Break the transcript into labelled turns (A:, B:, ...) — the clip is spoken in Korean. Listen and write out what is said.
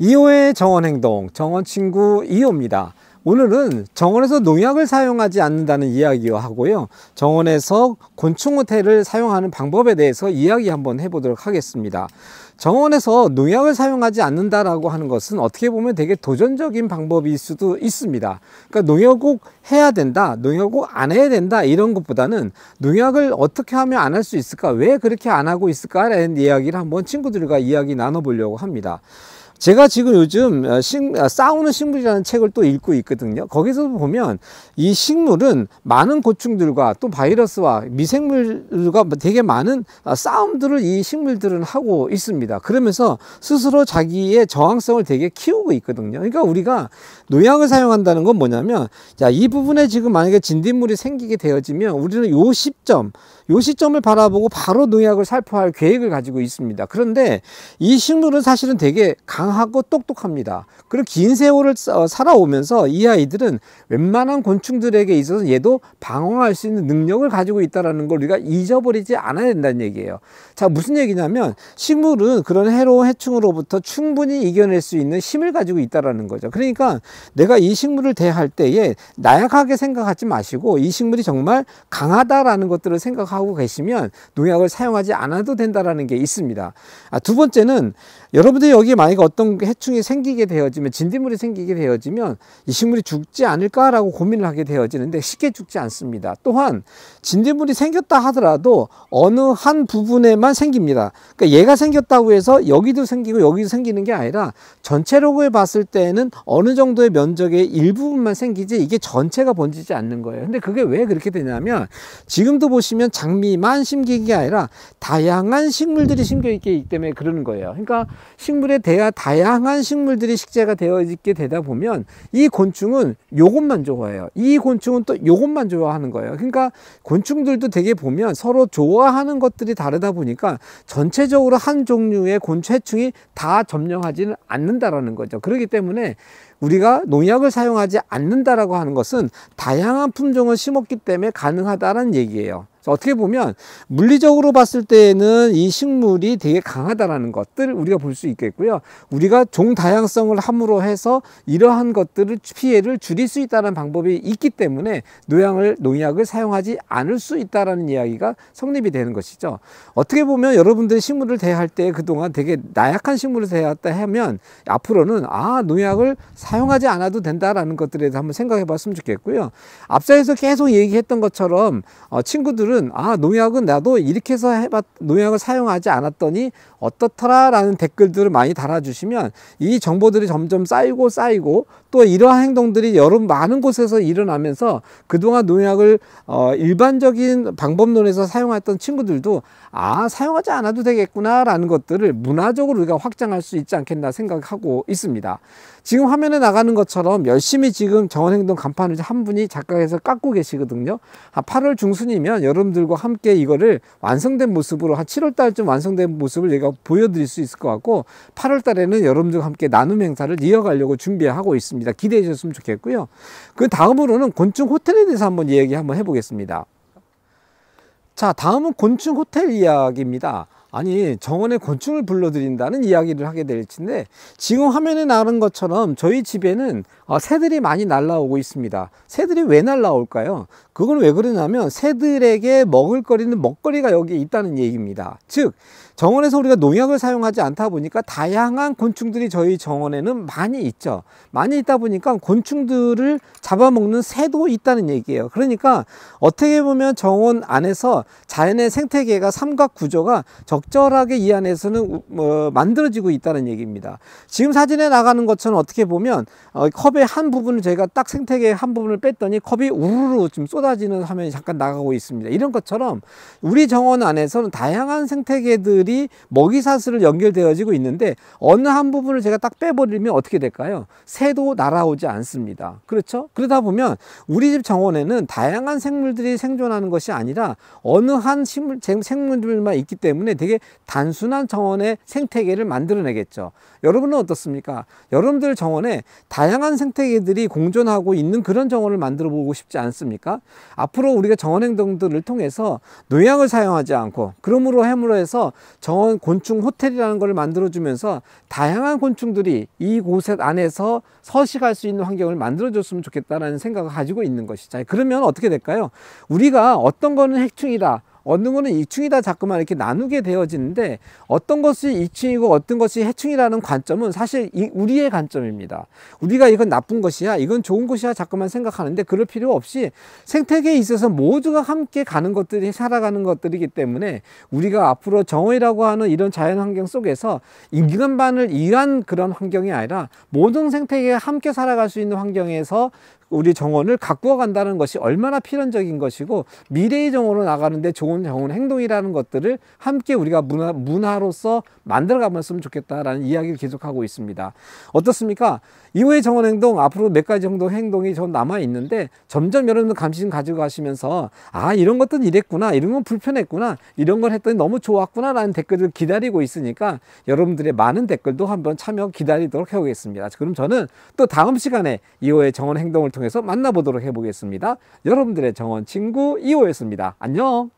A: 이호의 정원행동, 정원친구 이호입니다 오늘은 정원에서 농약을 사용하지 않는다는 이야기와 하고요. 정원에서 곤충호텔을 사용하는 방법에 대해서 이야기 한번 해보도록 하겠습니다. 정원에서 농약을 사용하지 않는다라고 하는 것은 어떻게 보면 되게 도전적인 방법일 수도 있습니다. 그러니까 농약 꼭 해야 된다, 농약 꼭안 해야 된다 이런 것보다는 농약을 어떻게 하면 안 할 수 있을까, 왜 그렇게 안 하고 있을까라는 이야기를 한번 친구들과 이야기 나눠보려고 합니다. 제가 지금 요즘 어, 식, 어, 싸우는 식물이라는 책을 또 읽고 있거든요. 거기서 보면 이 식물은 많은 고충들과 또 바이러스와 미생물과 되게 많은 어, 싸움들을 이 식물들은 하고 있습니다. 그러면서 스스로 자기의 저항성을 되게 키우고 있거든요. 그러니까 우리가 노약을 사용한다는 건 뭐냐면 자, 이 부분에 지금 만약에 진딧물이 생기게 되어지면 우리는 요 시점 요 시점을 바라보고 바로 농약을 살포할 계획을 가지고 있습니다. 그런데 이 식물은 사실은 되게 강하고 똑똑합니다. 그리고 긴 세월을 어, 살아오면서 이 아이들은 웬만한 곤충들에게 있어서 얘도 방어할 수 있는 능력을 가지고 있다는 걸 우리가 잊어버리지 않아야 된다는 얘기예요. 자 무슨 얘기냐면 식물은 그런 해로운 해충으로부터 충분히 이겨낼 수 있는 힘을 가지고 있다는 거죠. 그러니까 내가 이 식물을 대할 때에 나약하게 생각하지 마시고 이 식물이 정말 강하다라는 것들을 생각하고 생각하고 계시면 농약을 사용하지 않아도 된다라는 게 있습니다. 아, 두 번째는 여러분들이 여기에 만약에 어떤 해충이 생기게 되어지면 진딧물이 생기게 되어지면 이 식물이 죽지 않을까라고 고민을 하게 되어지는데 쉽게 죽지 않습니다. 또한 진딧물이 생겼다 하더라도 어느 한 부분에만 생깁니다. 그러니까 얘가 생겼다고 해서 여기도 생기고 여기도 생기는 게 아니라 전체로을 봤을 때는 어느 정도의 면적의 일부분만 생기지 이게 전체가 번지지 않는 거예요. 근데 그게 왜 그렇게 되냐면 지금도 보시면 장미만 심기게 아니라 다양한 식물들이 심겨 있기 때문에 그러는 거예요. 그러니까 식물에 대야 다양한 식물들이 식재가 되어 있게 되다 보면 이 곤충은 요것만 좋아해요. 이 곤충은 또 요것만 좋아하는 거예요. 그러니까 곤충들도 되게 보면 서로 좋아하는 것들이 다르다 보니까 전체적으로 한 종류의 곤충이 다 점령하지는 않는다라는 거죠. 그렇기 때문에 우리가 농약을 사용하지 않는다라고 하는 것은 다양한 품종을 심었기 때문에 가능하다는 얘기예요. 그러니까 어떻게 보면 물리적으로 봤을 때는 에이 식물이 되게 강하다라는 것들 을 우리가 볼 수 있겠고요. 우리가 종 다양성을 함으로 해서 이러한 것들을 피해를 줄일 수 있다는 방법이 있기 때문에 노약을 농약을 사용하지 않을 수 있다라는 이야기가 성립이 되는 것이죠. 어떻게 보면 여러분들이 식물을 대할 때 그동안 되게 나약한 식물을 대했다 하면 앞으로는 아 농약을 사용하지 않아도 된다라는 것들에 대해서 한번 생각해 봤으면 좋겠고요. 앞서에서 계속 얘기했던 것처럼 어, 친구들은 사람들은 아 농약은 나도 이렇게 해서 해봤 농약을 사용하지 않았더니 어떻더라라는 댓글들을 많이 달아주시면 이 정보들이 점점 쌓이고 쌓이고 또 이러한 행동들이 여러 많은 곳에서 일어나면서 그동안 농약을 어, 일반적인 방법론에서 사용했던 친구들도 아 사용하지 않아도 되겠구나라는 것들을 문화적으로 우리가 확장할 수 있지 않겠나 생각하고 있습니다. 지금 화면에 나가는 것처럼 열심히 지금 정원행동 간판을 한 분이 작가에서 깎고 계시거든요. 한 8월 중순이면 여러분들과 함께 이거를 완성된 모습으로 한 7월 달쯤 완성된 모습을 얘가 보여드릴 수 있을 것 같고 8월 달에는 여러분들과 함께 나눔 행사를 이어가려고 준비하고 있습니다. 기대해 주셨으면 좋겠고요. 그 다음으로는 곤충 호텔에 대해서 한번 얘기 한번 해보겠습니다. 자 다음은 곤충 호텔 이야기입니다. 아니 정원의 곤충을 불러들인다는 이야기를 하게 될텐데 지금 화면에 나오는 것처럼 저희 집에는 어, 새들이 많이 날아오고 있습니다 새들이 왜 날라올까요 그건 왜 그러냐면 새들에게 먹을거리는 먹거리가 여기에 있다는 얘기입니다. 즉 정원에서 우리가 농약을 사용하지 않다 보니까 다양한 곤충들이 저희 정원에는 많이 있죠. 많이 있다 보니까 곤충들을 잡아먹는 새도 있다는 얘기예요. 그러니까 어떻게 보면 정원 안에서 자연의 생태계가 삼각 구조가 적절하게 이 안에서는 어, 만들어지고 있다는 얘기입니다. 지금 사진에 나가는 것처럼 어떻게 보면 어, 컵의 한 부분을 저희가 딱 생태계의 한 부분을 뺐더니 컵이 우르르 좀 쏟아 쏟아지는 화면이 잠깐 나가고 있습니다. 이런 것처럼 우리 정원 안에서는 다양한 생태계들이 먹이사슬을 연결되어지고 있는데 어느 한 부분을 제가 딱 빼버리면 어떻게 될까요? 새도 날아오지 않습니다. 그렇죠? 그러다 보면 우리 집 정원에는 다양한 생물들이 생존하는 것이 아니라 어느 한 식물, 생물들만 있기 때문에 되게 단순한 정원의 생태계를 만들어내겠죠. 여러분은 어떻습니까? 여러분들 정원에 다양한 생태계들이 공존하고 있는 그런 정원을 만들어 보고 싶지 않습니까? 앞으로 우리가 정원 행동들을 통해서 농약을 사용하지 않고 그러므로 해물로 해서 정원 곤충 호텔이라는 것을 만들어주면서 다양한 곤충들이 이곳에 안에서 서식할 수 있는 환경을 만들어줬으면 좋겠다라는 생각을 가지고 있는 것이죠. 그러면 어떻게 될까요? 우리가 어떤 거는 핵충이다 얻는 거는 이충이다 자꾸만 이렇게 나누게 되어지는데 어떤 것이 이충이고 어떤 것이 해충이라는 관점은 사실 이 우리의 관점입니다. 우리가 이건 나쁜 것이야 이건 좋은 것이야 자꾸만 생각하는데 그럴 필요 없이 생태계에 있어서 모두가 함께 가는 것들이 살아가는 것들이기 때문에 우리가 앞으로 정의라고 하는 이런 자연환경 속에서 인간만을 위한 그런 환경이 아니라 모든 생태계가 함께 살아갈 수 있는 환경에서 우리 정원을 가꾸어 간다는 것이 얼마나 필연적인 것이고 미래의 정원으로 나가는데 좋은 정원 행동이라는 것들을 함께 우리가 문화, 문화로서 만들어 가봤으면 좋겠다라는 이야기를 계속하고 있습니다. 어떻습니까? 이후의 정원 행동 앞으로 몇 가지 정도 행동이 좀 남아 있는데 점점 여러분들 감시심 가지고 가시면서 아 이런 것들은 이랬구나 이런 건 불편했구나 이런 걸 했더니 너무 좋았구나 라는 댓글을 기다리고 있으니까 여러분들의 많은 댓글도 한번 참여 기다리도록 해보겠습니다 그럼 저는 또 다음 시간에 이후의 정원 행동을 통해서 만나보도록 해보겠습니다. 여러분들의 정원 친구 이호였습니다. 안녕!